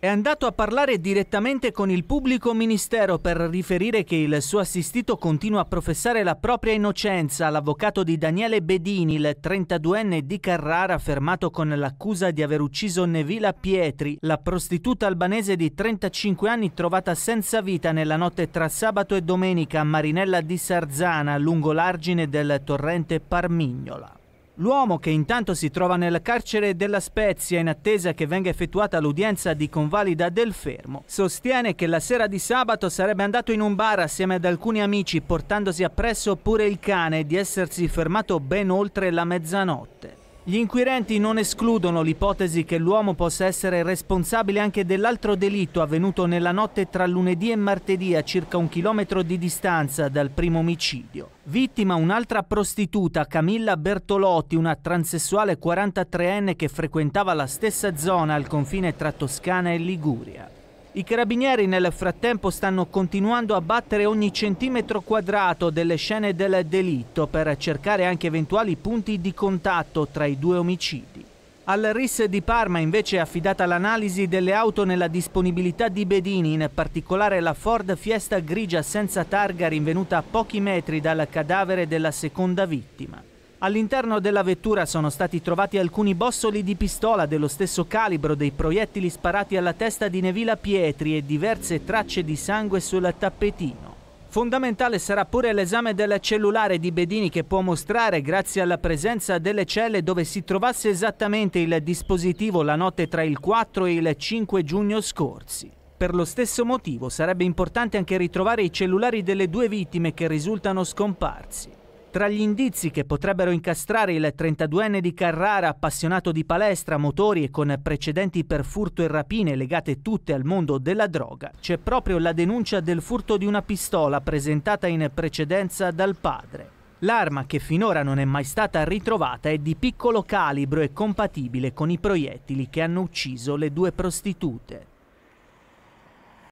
è andato a parlare direttamente con il pubblico ministero per riferire che il suo assistito continua a professare la propria innocenza. L'avvocato di Daniele Bedini, il 32enne di Carrara, fermato con l'accusa di aver ucciso Nevila Pietri, la prostituta albanese di 35 anni trovata senza vita nella notte tra sabato e domenica a Marinella di Sarzana, lungo l'argine del torrente Parmignola. L'uomo che intanto si trova nel carcere della Spezia in attesa che venga effettuata l'udienza di convalida del fermo sostiene che la sera di sabato sarebbe andato in un bar assieme ad alcuni amici portandosi appresso pure il cane di essersi fermato ben oltre la mezzanotte. Gli inquirenti non escludono l'ipotesi che l'uomo possa essere responsabile anche dell'altro delitto avvenuto nella notte tra lunedì e martedì a circa un chilometro di distanza dal primo omicidio. Vittima un'altra prostituta, Camilla Bertolotti, una transessuale 43enne che frequentava la stessa zona al confine tra Toscana e Liguria. I carabinieri nel frattempo stanno continuando a battere ogni centimetro quadrato delle scene del delitto per cercare anche eventuali punti di contatto tra i due omicidi. Al RIS di Parma invece è affidata l'analisi delle auto nella disponibilità di Bedini, in particolare la Ford Fiesta grigia senza targa rinvenuta a pochi metri dal cadavere della seconda vittima. All'interno della vettura sono stati trovati alcuni bossoli di pistola dello stesso calibro dei proiettili sparati alla testa di Nevila Pietri e diverse tracce di sangue sul tappetino. Fondamentale sarà pure l'esame del cellulare di Bedini che può mostrare, grazie alla presenza delle celle dove si trovasse esattamente il dispositivo la notte tra il 4 e il 5 giugno scorsi. Per lo stesso motivo sarebbe importante anche ritrovare i cellulari delle due vittime che risultano scomparsi. Tra gli indizi che potrebbero incastrare il 32enne di Carrara, appassionato di palestra, motori e con precedenti per furto e rapine legate tutte al mondo della droga, c'è proprio la denuncia del furto di una pistola presentata in precedenza dal padre. L'arma, che finora non è mai stata ritrovata, è di piccolo calibro e compatibile con i proiettili che hanno ucciso le due prostitute.